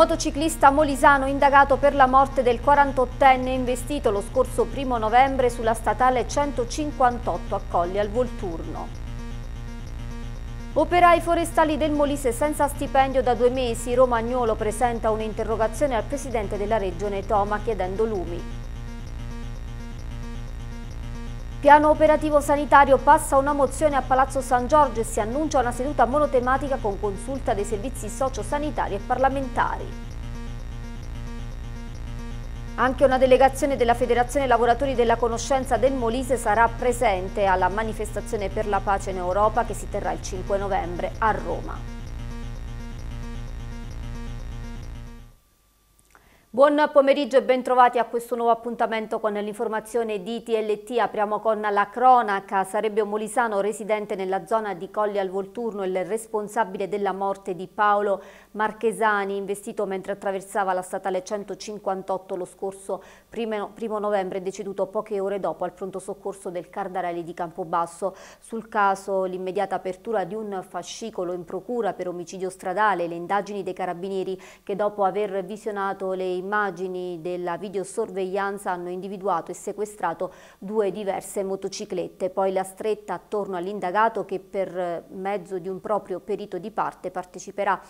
Motociclista molisano indagato per la morte del 48enne investito lo scorso 1 novembre sulla statale 158 a Colli al Volturno. Operai forestali del Molise senza stipendio da due mesi, Romagnolo presenta un'interrogazione al presidente della regione Toma chiedendo lumi. Piano operativo sanitario passa una mozione a Palazzo San Giorgio e si annuncia una seduta monotematica con consulta dei servizi sociosanitari e parlamentari. Anche una delegazione della Federazione Lavoratori della Conoscenza del Molise sarà presente alla manifestazione per la pace in Europa che si terrà il 5 novembre a Roma. Buon pomeriggio e bentrovati a questo nuovo appuntamento con l'informazione di TLT. Apriamo con la cronaca. Sarebbe un molisano residente nella zona di Colli al Volturno il responsabile della morte di Paolo Marchesani, investito mentre attraversava la statale 158 lo scorso 1 novembre è deceduto poche ore dopo al pronto soccorso del Cardarelli di Campobasso. Sul caso l'immediata apertura di un fascicolo in procura per omicidio stradale, le indagini dei carabinieri che dopo aver visionato le immagini della videosorveglianza hanno individuato e sequestrato due diverse motociclette. Poi la stretta attorno all'indagato che per mezzo di un proprio perito di parte parteciperà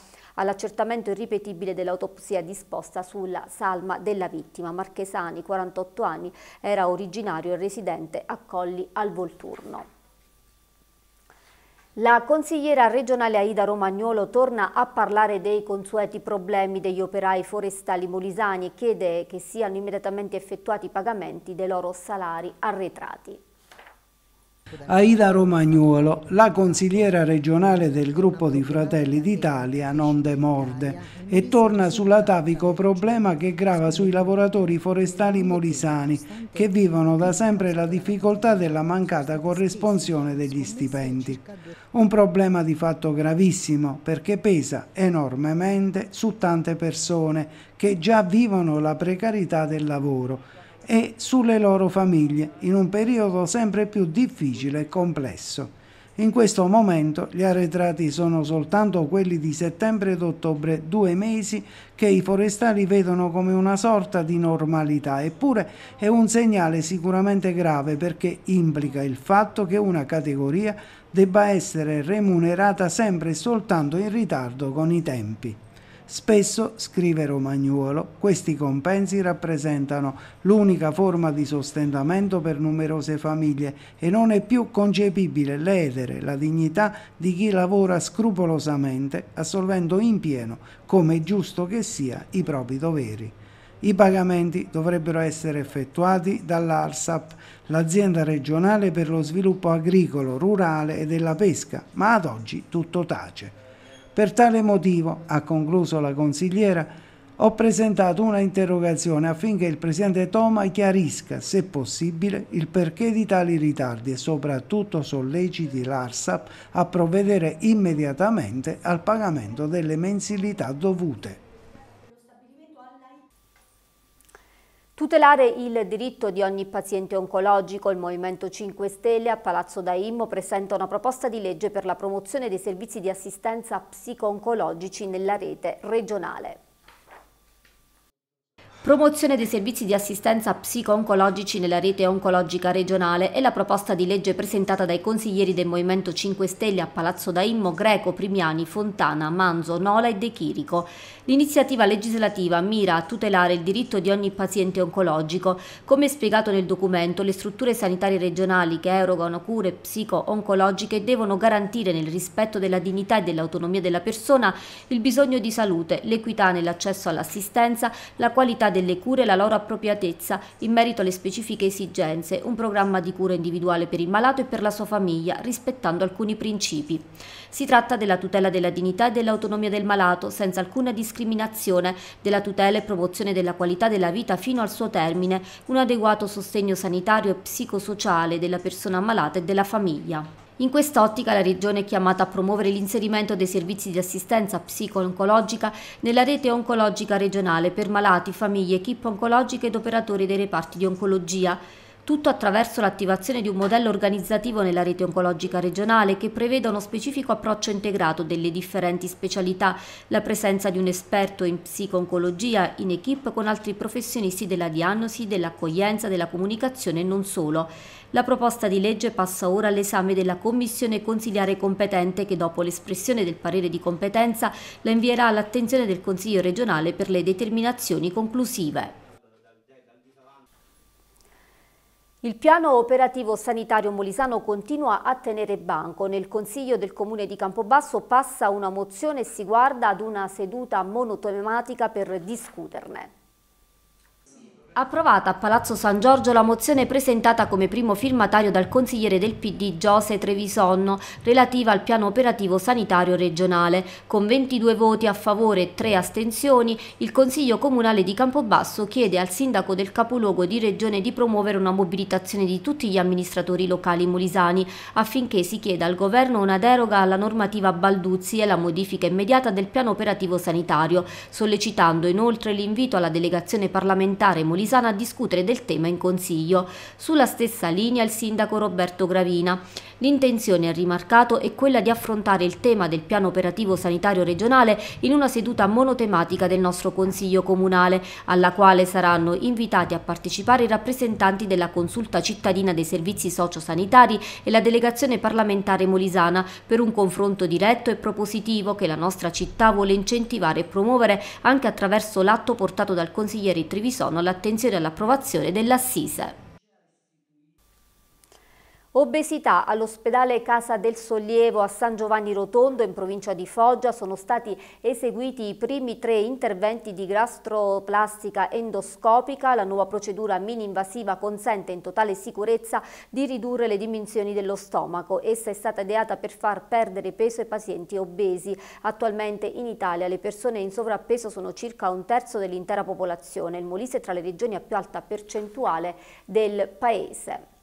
all'accertamento irripetibile dell'autopsia disposta sulla salma della vittima. Marchesani, 48 anni, era originario e residente a Colli al Volturno. La consigliera regionale Aida Romagnolo torna a parlare dei consueti problemi degli operai forestali molisani e chiede che siano immediatamente effettuati i pagamenti dei loro salari arretrati. Aida Romagnuolo, la consigliera regionale del gruppo di Fratelli d'Italia non demorde e torna sull'atavico problema che grava sui lavoratori forestali molisani che vivono da sempre la difficoltà della mancata corrispondenza degli stipendi. Un problema di fatto gravissimo perché pesa enormemente su tante persone che già vivono la precarietà del lavoro e sulle loro famiglie in un periodo sempre più difficile e complesso. In questo momento gli arretrati sono soltanto quelli di settembre ed ottobre, due mesi che i forestali vedono come una sorta di normalità, eppure è un segnale sicuramente grave perché implica il fatto che una categoria debba essere remunerata sempre e soltanto in ritardo con i tempi. Spesso, scrive Romagnuolo, questi compensi rappresentano l'unica forma di sostentamento per numerose famiglie e non è più concepibile ledere la dignità di chi lavora scrupolosamente, assolvendo in pieno, come è giusto che sia, i propri doveri. I pagamenti dovrebbero essere effettuati dall'ARSAP, l'azienda regionale per lo sviluppo agricolo, rurale e della pesca, ma ad oggi tutto tace. Per tale motivo, ha concluso la consigliera, ho presentato una interrogazione affinché il presidente Toma chiarisca, se possibile, il perché di tali ritardi e soprattutto solleciti l'ARSAP a provvedere immediatamente al pagamento delle mensilità dovute. Tutelare il diritto di ogni paziente oncologico, il Movimento 5 Stelle a Palazzo Daimmo presenta una proposta di legge per la promozione dei servizi di assistenza psico-oncologici nella rete regionale. Promozione dei servizi di assistenza psico-oncologici nella rete oncologica regionale è la proposta di legge presentata dai consiglieri del Movimento 5 Stelle a Palazzo Daimmo, Greco, Primiani, Fontana, Manzo, Nola e De Chirico. L'iniziativa legislativa mira a tutelare il diritto di ogni paziente oncologico. Come spiegato nel documento, le strutture sanitarie regionali che erogano cure psico-oncologiche devono garantire nel rispetto della dignità e dell'autonomia della persona il bisogno di salute, l'equità nell'accesso all'assistenza, la qualità delle cure e la loro appropriatezza in merito alle specifiche esigenze, un programma di cura individuale per il malato e per la sua famiglia, rispettando alcuni principi. Si tratta della tutela della dignità e dell'autonomia del malato, senza alcuna discriminazione, della tutela e promozione della qualità della vita fino al suo termine, un adeguato sostegno sanitario e psicosociale della persona malata e della famiglia. In quest'ottica la Regione è chiamata a promuovere l'inserimento dei servizi di assistenza psico-oncologica nella rete oncologica regionale per malati, famiglie, equip oncologiche ed operatori dei reparti di oncologia tutto attraverso l'attivazione di un modello organizzativo nella rete oncologica regionale che preveda uno specifico approccio integrato delle differenti specialità, la presenza di un esperto in psico-oncologia in equip con altri professionisti della diagnosi, dell'accoglienza, della comunicazione e non solo. La proposta di legge passa ora all'esame della commissione consigliare competente che dopo l'espressione del parere di competenza la invierà all'attenzione del Consiglio regionale per le determinazioni conclusive. Il piano operativo sanitario molisano continua a tenere banco. Nel Consiglio del Comune di Campobasso passa una mozione e si guarda ad una seduta monotematica per discuterne. Approvata a Palazzo San Giorgio la mozione presentata come primo firmatario dal consigliere del PD Giose Trevisonno relativa al piano operativo sanitario regionale. Con 22 voti a favore e 3 astensioni, il Consiglio Comunale di Campobasso chiede al sindaco del capoluogo di regione di promuovere una mobilitazione di tutti gli amministratori locali molisani affinché si chieda al governo una deroga alla normativa Balduzzi e la modifica immediata del piano operativo sanitario, sollecitando inoltre l'invito alla delegazione parlamentare molisana Pisana a discutere del tema in Consiglio. Sulla stessa linea il sindaco Roberto Gravina. L'intenzione, ha rimarcato, è quella di affrontare il tema del piano operativo sanitario regionale in una seduta monotematica del nostro Consiglio Comunale, alla quale saranno invitati a partecipare i rappresentanti della Consulta Cittadina dei Servizi Sociosanitari e la delegazione parlamentare molisana per un confronto diretto e propositivo che la nostra città vuole incentivare e promuovere anche attraverso l'atto portato dal consigliere Trivisono all'attenzione e all'approvazione dell'Assise. Obesità all'ospedale Casa del Sollievo a San Giovanni Rotondo in provincia di Foggia sono stati eseguiti i primi tre interventi di gastroplastica endoscopica. La nuova procedura mini-invasiva consente in totale sicurezza di ridurre le dimensioni dello stomaco. Essa è stata ideata per far perdere peso ai pazienti obesi. Attualmente in Italia le persone in sovrappeso sono circa un terzo dell'intera popolazione. Il Molise è tra le regioni a più alta percentuale del paese.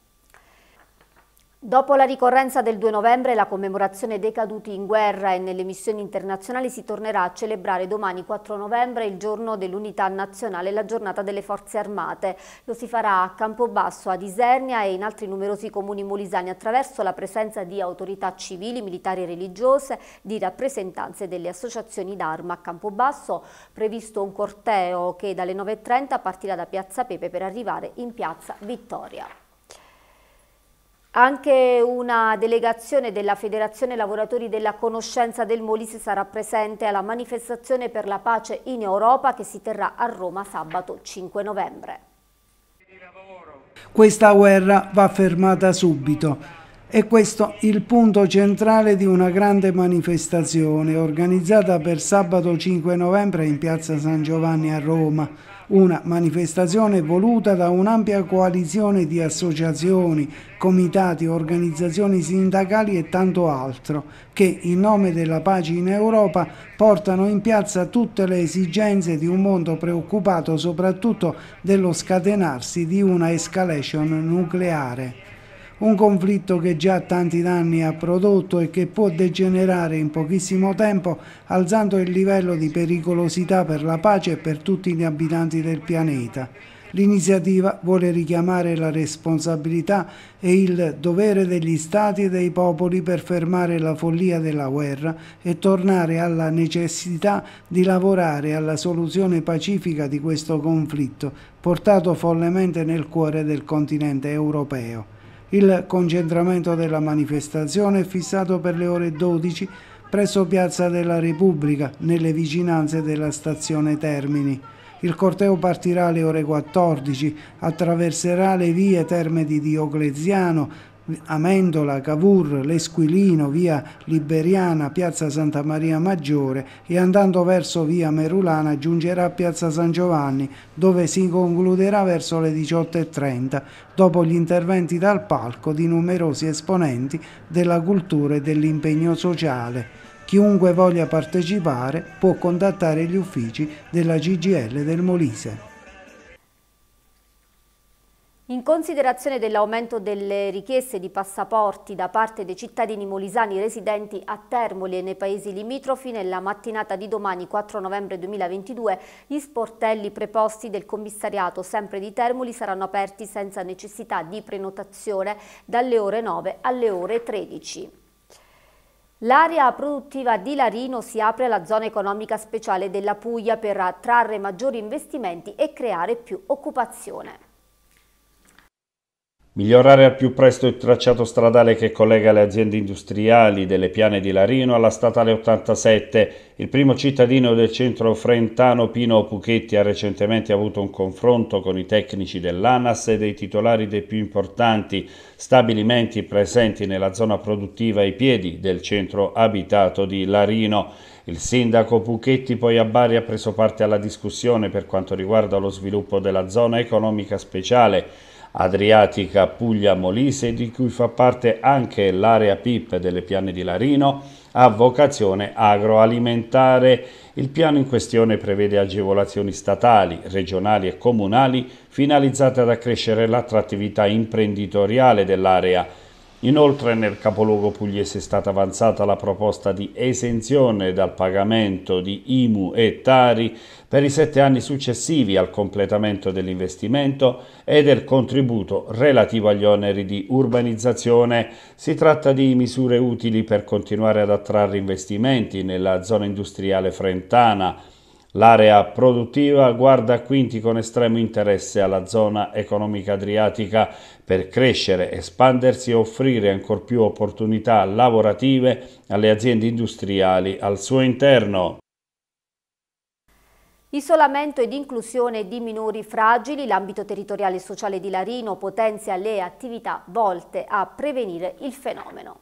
Dopo la ricorrenza del 2 novembre e la commemorazione dei caduti in guerra e nelle missioni internazionali si tornerà a celebrare domani 4 novembre il giorno dell'unità nazionale la giornata delle forze armate. Lo si farà a Campobasso, ad Isernia e in altri numerosi comuni molisani attraverso la presenza di autorità civili, militari e religiose, di rappresentanze delle associazioni d'arma. A Campobasso previsto un corteo che dalle 9.30 partirà da Piazza Pepe per arrivare in Piazza Vittoria. Anche una delegazione della Federazione Lavoratori della Conoscenza del Molise sarà presente alla manifestazione per la pace in Europa che si terrà a Roma sabato 5 novembre. Questa guerra va fermata subito. E questo è il punto centrale di una grande manifestazione organizzata per sabato 5 novembre in piazza San Giovanni a Roma una manifestazione voluta da un'ampia coalizione di associazioni, comitati, organizzazioni sindacali e tanto altro, che in nome della pace in Europa portano in piazza tutte le esigenze di un mondo preoccupato soprattutto dello scatenarsi di una escalation nucleare un conflitto che già tanti danni ha prodotto e che può degenerare in pochissimo tempo alzando il livello di pericolosità per la pace e per tutti gli abitanti del pianeta. L'iniziativa vuole richiamare la responsabilità e il dovere degli stati e dei popoli per fermare la follia della guerra e tornare alla necessità di lavorare alla soluzione pacifica di questo conflitto, portato follemente nel cuore del continente europeo. Il concentramento della manifestazione è fissato per le ore 12 presso Piazza della Repubblica, nelle vicinanze della stazione Termini. Il corteo partirà alle ore 14, attraverserà le vie Terme di Diocleziano, Amendola, Cavour, L'Esquilino, via Liberiana, piazza Santa Maria Maggiore e andando verso via Merulana giungerà a piazza San Giovanni dove si concluderà verso le 18.30 dopo gli interventi dal palco di numerosi esponenti della cultura e dell'impegno sociale. Chiunque voglia partecipare può contattare gli uffici della CGL del Molise. In considerazione dell'aumento delle richieste di passaporti da parte dei cittadini molisani residenti a Termoli e nei paesi limitrofi, nella mattinata di domani 4 novembre 2022 gli sportelli preposti del commissariato sempre di Termoli saranno aperti senza necessità di prenotazione dalle ore 9 alle ore 13. L'area produttiva di Larino si apre alla zona economica speciale della Puglia per attrarre maggiori investimenti e creare più occupazione. Migliorare al più presto il tracciato stradale che collega le aziende industriali delle piane di Larino alla statale 87. Il primo cittadino del centro frentano Pino Puchetti ha recentemente avuto un confronto con i tecnici dell'ANAS e dei titolari dei più importanti stabilimenti presenti nella zona produttiva ai piedi del centro abitato di Larino. Il sindaco Puchetti poi a Bari ha preso parte alla discussione per quanto riguarda lo sviluppo della zona economica speciale Adriatica, Puglia, Molise, di cui fa parte anche l'area PIP delle piane di Larino, ha vocazione agroalimentare. Il piano in questione prevede agevolazioni statali, regionali e comunali finalizzate ad accrescere l'attrattività imprenditoriale dell'area Inoltre nel capoluogo pugliese è stata avanzata la proposta di esenzione dal pagamento di IMU e Tari per i sette anni successivi al completamento dell'investimento e del contributo relativo agli oneri di urbanizzazione. Si tratta di misure utili per continuare ad attrarre investimenti nella zona industriale frentana L'area produttiva guarda quindi con estremo interesse alla zona economica adriatica per crescere, espandersi e offrire ancor più opportunità lavorative alle aziende industriali al suo interno. Isolamento ed inclusione di minori fragili, l'ambito territoriale e sociale di Larino potenzia le attività volte a prevenire il fenomeno.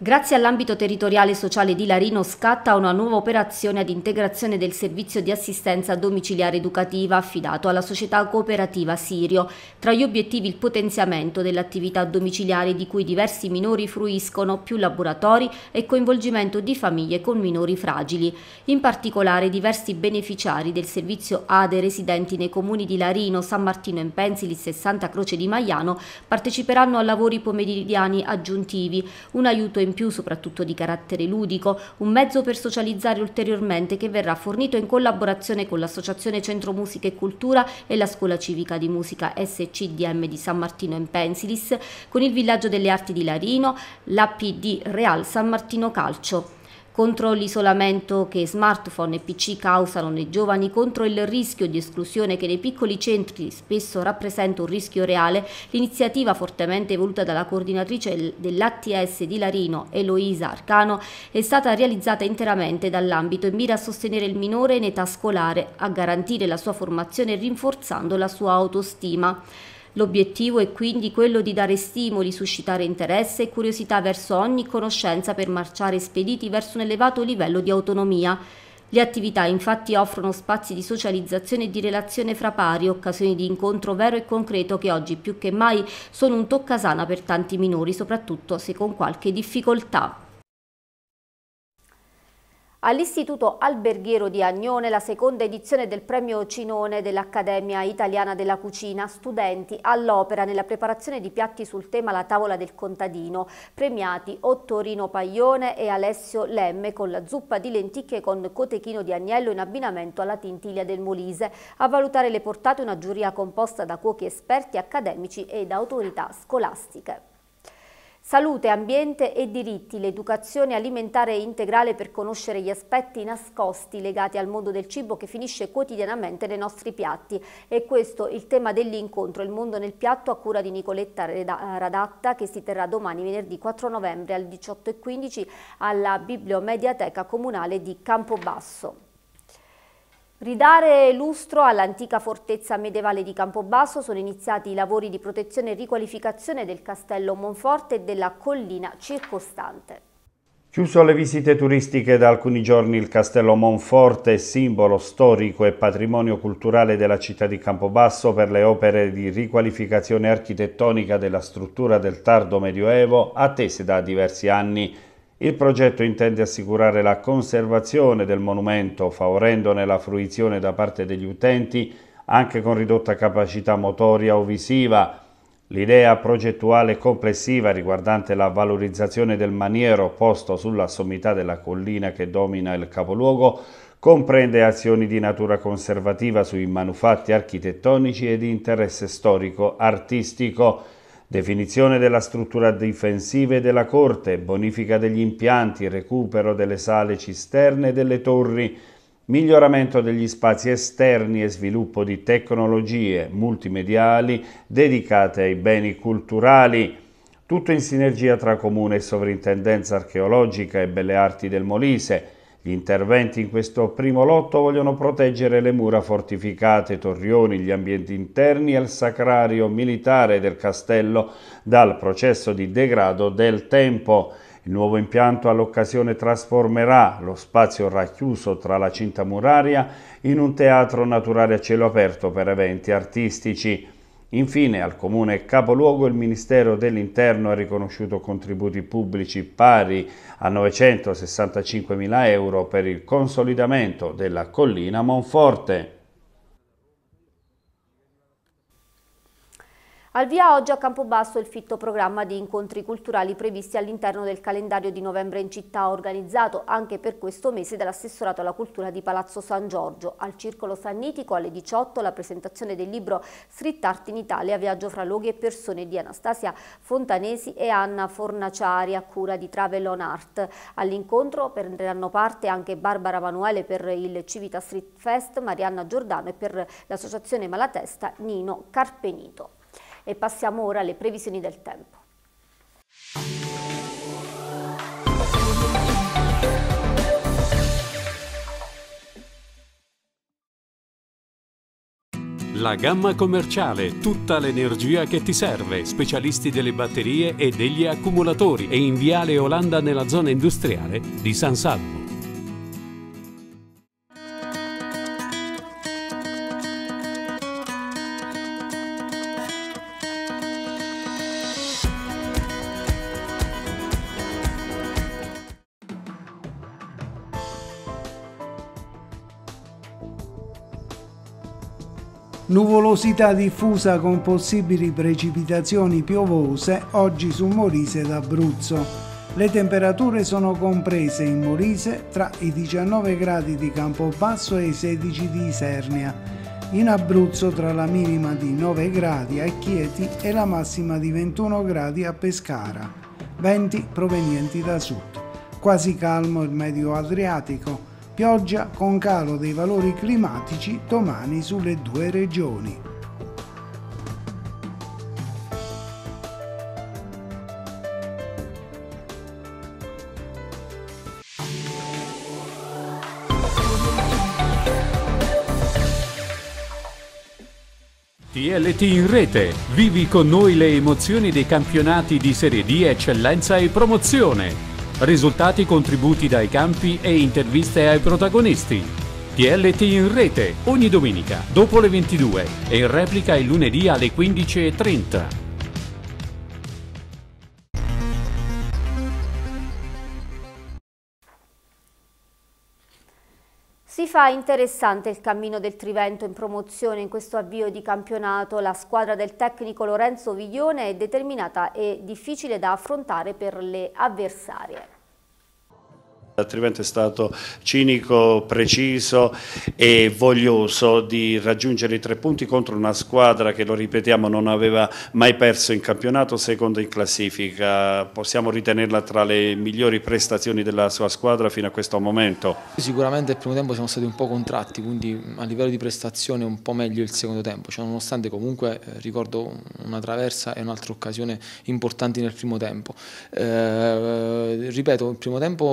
Grazie all'ambito territoriale sociale di Larino scatta una nuova operazione ad integrazione del servizio di assistenza domiciliare educativa affidato alla società cooperativa Sirio. Tra gli obiettivi il potenziamento dell'attività domiciliare di cui diversi minori fruiscono, più laboratori e coinvolgimento di famiglie con minori fragili. In particolare diversi beneficiari del servizio ADE residenti nei comuni di Larino, San Martino in Pensilis e Santa Croce di Maiano parteciperanno a lavori pomeridiani aggiuntivi, un aiuto in in più, soprattutto di carattere ludico, un mezzo per socializzare ulteriormente che verrà fornito in collaborazione con l'Associazione Centro Musica e Cultura e la Scuola Civica di Musica SCDM di San Martino in Pensilis, con il Villaggio delle Arti di Larino, l'APD Real San Martino Calcio contro l'isolamento che smartphone e PC causano nei giovani, contro il rischio di esclusione che nei piccoli centri spesso rappresenta un rischio reale, l'iniziativa fortemente voluta dalla coordinatrice dell'ATS di Larino, Eloisa Arcano, è stata realizzata interamente dall'ambito e mira a sostenere il minore in età scolare, a garantire la sua formazione rinforzando la sua autostima. L'obiettivo è quindi quello di dare stimoli, suscitare interesse e curiosità verso ogni conoscenza per marciare spediti verso un elevato livello di autonomia. Le attività infatti offrono spazi di socializzazione e di relazione fra pari, occasioni di incontro vero e concreto che oggi più che mai sono un toccasana per tanti minori, soprattutto se con qualche difficoltà. All'Istituto Alberghiero di Agnone la seconda edizione del premio Cinone dell'Accademia Italiana della Cucina, studenti all'opera nella preparazione di piatti sul tema La tavola del contadino, premiati Ottorino Paglione e Alessio Lemme con la zuppa di lenticchie con cotechino di agnello in abbinamento alla tintiglia del Molise. A valutare le portate una giuria composta da cuochi esperti, accademici e da autorità scolastiche. Salute, ambiente e diritti, l'educazione alimentare e integrale per conoscere gli aspetti nascosti legati al mondo del cibo che finisce quotidianamente nei nostri piatti. E questo il tema dell'incontro Il mondo nel piatto a cura di Nicoletta Radatta che si terrà domani venerdì 4 novembre alle 18.15 alla Bibliomediateca Comunale di Campobasso. Ridare lustro all'antica fortezza medievale di Campobasso sono iniziati i lavori di protezione e riqualificazione del castello Monforte e della collina circostante. Chiuso alle visite turistiche da alcuni giorni il castello Monforte, simbolo storico e patrimonio culturale della città di Campobasso per le opere di riqualificazione architettonica della struttura del tardo medioevo attese da diversi anni. Il progetto intende assicurare la conservazione del monumento, favorendone la fruizione da parte degli utenti anche con ridotta capacità motoria o visiva. L'idea progettuale complessiva riguardante la valorizzazione del maniero posto sulla sommità della collina che domina il capoluogo comprende azioni di natura conservativa sui manufatti architettonici e di interesse storico-artistico definizione della struttura difensiva e della corte, bonifica degli impianti, recupero delle sale cisterne e delle torri, miglioramento degli spazi esterni e sviluppo di tecnologie multimediali dedicate ai beni culturali, tutto in sinergia tra Comune e Sovrintendenza archeologica e Belle Arti del Molise, gli interventi in questo primo lotto vogliono proteggere le mura fortificate, torrioni, gli ambienti interni e il sacrario militare del castello dal processo di degrado del tempo. Il nuovo impianto all'occasione trasformerà lo spazio racchiuso tra la cinta muraria in un teatro naturale a cielo aperto per eventi artistici. Infine, al Comune capoluogo il Ministero dell'Interno ha riconosciuto contributi pubblici pari a 965.000 euro per il consolidamento della collina Monforte. Al via oggi a Campobasso il fitto programma di incontri culturali previsti all'interno del calendario di novembre in città organizzato anche per questo mese dall'assessorato alla cultura di Palazzo San Giorgio. Al Circolo Sannitico alle 18 la presentazione del libro Street Art in Italia, viaggio fra luoghi e persone di Anastasia Fontanesi e Anna Fornaciari a cura di Travel on Art. All'incontro prenderanno parte anche Barbara Manuele per il Civita Street Fest, Marianna Giordano e per l'associazione Malatesta Nino Carpenito e passiamo ora alle previsioni del tempo. La gamma commerciale, tutta l'energia che ti serve, specialisti delle batterie e degli accumulatori e in Viale Olanda nella zona industriale di San Salvo. Nuvolosità diffusa con possibili precipitazioni piovose oggi su Molise ed Abruzzo. Le temperature sono comprese in Molise tra i 19 gradi di Campobasso e i 16 di Isernia, in Abruzzo tra la minima di 9 gradi a Chieti e la massima di 21 gradi a Pescara, venti provenienti da sud. Quasi calmo il medio Adriatico, pioggia con calo dei valori climatici domani sulle due regioni. TLT in rete. Vivi con noi le emozioni dei campionati di Serie D, eccellenza e promozione. Risultati, contributi dai campi e interviste ai protagonisti. TLT in rete ogni domenica dopo le 22 e in replica il lunedì alle 15.30. fa interessante il cammino del Trivento in promozione in questo avvio di campionato. La squadra del tecnico Lorenzo Viglione è determinata e difficile da affrontare per le avversarie altrimenti è stato cinico, preciso e voglioso di raggiungere i tre punti contro una squadra che, lo ripetiamo, non aveva mai perso in campionato, seconda in classifica. Possiamo ritenerla tra le migliori prestazioni della sua squadra fino a questo momento? Sicuramente al primo tempo siamo stati un po' contratti, quindi a livello di prestazione un po' meglio il secondo tempo, cioè, nonostante comunque eh, ricordo una traversa e un'altra occasione importanti nel primo tempo. Eh, ripeto, il primo tempo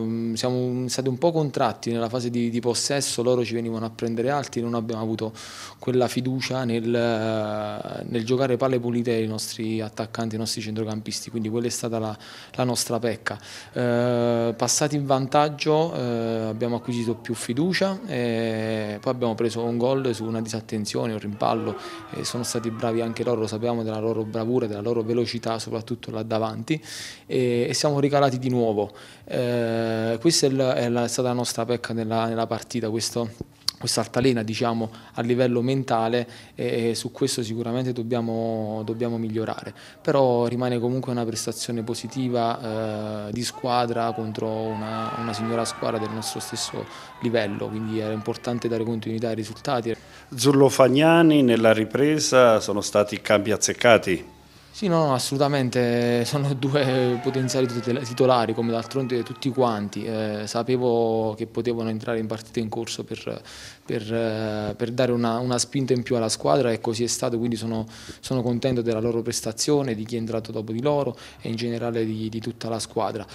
Mm, siamo, stati un po' contratti nella fase di, di, possesso, loro ci venivano a prendere alti, non abbiamo avuto quella fiducia nel, eh, nel giocare palle pulite ai nostri attaccanti, ai nostri centrocampisti, quindi quella è stata la, la nostra pecca. Eh, passati in vantaggio eh, abbiamo acquisito più fiducia e eh, poi abbiamo preso un gol su una disattenzione, un rimpallo e sono stati bravi anche loro, lo sappiamo della loro bravura, della loro velocità soprattutto là davanti e, e siamo ricalati di nuovo. Eh, eh, questa è, la, è, la, è, stata la nostra pecca nella, nella partita, questo altalena diciamo, a livello mentale e, su questo sicuramente dobbiamo, dobbiamo migliorare, però rimane comunque una prestazione positiva eh, di squadra contro una, una, signora squadra del nostro stesso livello, quindi era importante dare continuità ai risultati. Zullo Fagnani nella ripresa sono stati cambi azzeccati sì, no, no, assolutamente, sono due potenziali titolari come d'altronde tutti quanti, eh, sapevo che potevano entrare in partita in corso per, per, eh, per dare una, una, spinta in più alla squadra e così è stato, quindi sono, sono, contento della loro prestazione, di chi è entrato dopo di loro e in generale di, di tutta la squadra.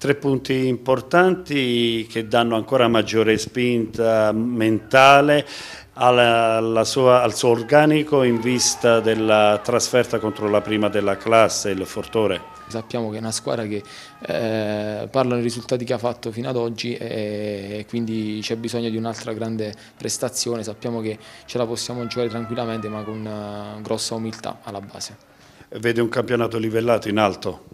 Tre punti importanti che danno ancora maggiore spinta mentale alla, sua, al suo organico in vista della trasferta contro la prima della classe, il Fortore. Sappiamo che è una squadra che eh, parla dei risultati che ha fatto fino ad oggi e, e quindi c'è bisogno di un'altra grande prestazione, sappiamo che ce la possiamo giocare tranquillamente ma con eh, grossa umiltà alla base. Vede un campionato livellato in alto?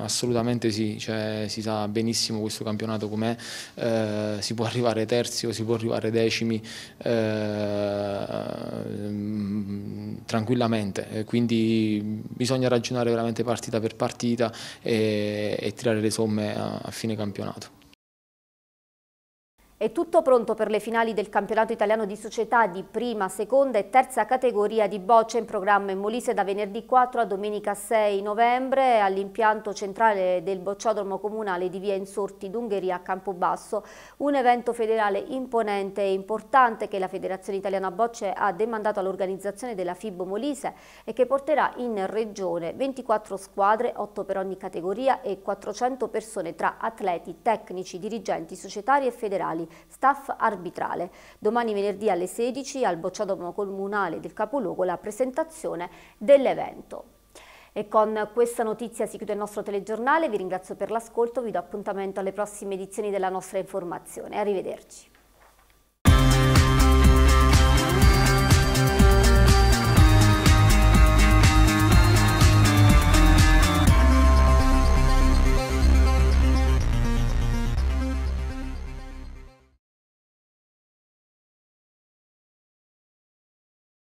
Assolutamente sì, cioè, si sa benissimo questo campionato com'è, eh, si può arrivare terzi o si può arrivare decimi eh, tranquillamente, quindi bisogna ragionare veramente partita per partita e, e tirare le somme a, a fine campionato. È tutto pronto per le finali del campionato italiano di società di prima, seconda e terza categoria di bocce in programma in Molise da venerdì 4 a domenica 6 novembre all'impianto centrale del bocciodromo comunale di via Insorti d'Ungheria a Campobasso. Un evento federale imponente e importante che la Federazione Italiana Bocce ha demandato all'organizzazione della FIBO Molise e che porterà in regione 24 squadre, 8 per ogni categoria e 400 persone tra atleti, tecnici, dirigenti, societari e federali staff arbitrale. Domani venerdì alle 16 al Bocciadomo Comunale del Capoluogo la presentazione dell'evento. E con questa notizia si chiude il nostro telegiornale, vi ringrazio per l'ascolto, vi do appuntamento alle prossime edizioni della nostra informazione. Arrivederci.